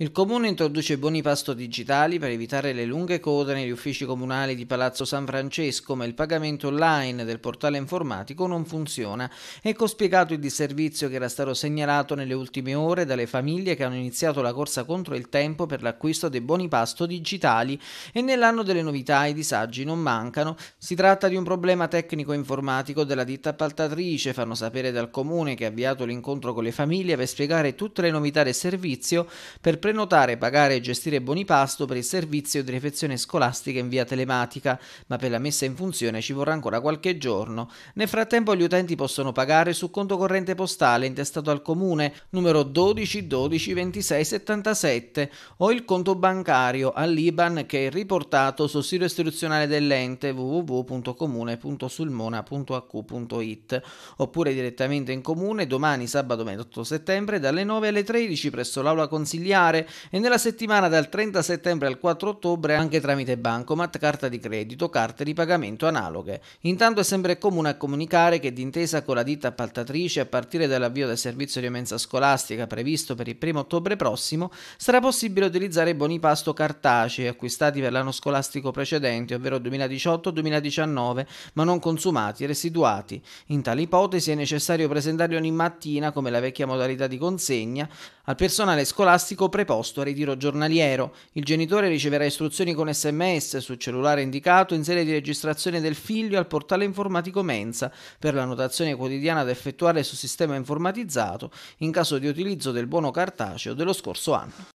Il comune introduce buoni pasto digitali per evitare le lunghe code negli uffici comunali di Palazzo San Francesco, ma il pagamento online del portale informatico non funziona. Ecco spiegato il disservizio che era stato segnalato nelle ultime ore dalle famiglie che hanno iniziato la corsa contro il tempo per l'acquisto dei buoni pasto digitali. E nell'anno delle novità i disagi non mancano. Si tratta di un problema tecnico-informatico della ditta appaltatrice, fanno sapere dal comune che ha avviato l'incontro con le famiglie per spiegare tutte le novità del servizio per pre- prenotare, pagare e gestire buoni pasto per il servizio di refezione scolastica in via telematica, ma per la messa in funzione ci vorrà ancora qualche giorno. Nel frattempo gli utenti possono pagare su conto corrente postale intestato al comune numero 12 12 26 77 o il conto bancario all'IBAN che è riportato sul sito istituzionale dell'ente www.comune.sulmona.acu.it oppure direttamente in comune domani sabato 28 settembre dalle 9 alle 13 presso l'aula consigliare regolare e nella settimana dal 30 settembre al 4 ottobre anche tramite bancomat, carta di credito, carte di pagamento analoghe. Intanto è sempre comune a comunicare che d'intesa con la ditta appaltatrice a partire dall'avvio del servizio di mensa scolastica previsto per il 1 ottobre prossimo sarà possibile utilizzare buoni pasto cartacei acquistati per l'anno scolastico precedente, ovvero 2018-2019, ma non consumati e residuati. In tale ipotesi è necessario presentare ogni mattina, come la vecchia modalità di consegna, al personale scolastico presente preposto a ritiro giornaliero. Il genitore riceverà istruzioni con sms sul cellulare indicato in sede di registrazione del figlio al portale informatico Mensa per la notazione quotidiana da effettuare sul sistema informatizzato in caso di utilizzo del buono cartaceo dello scorso anno.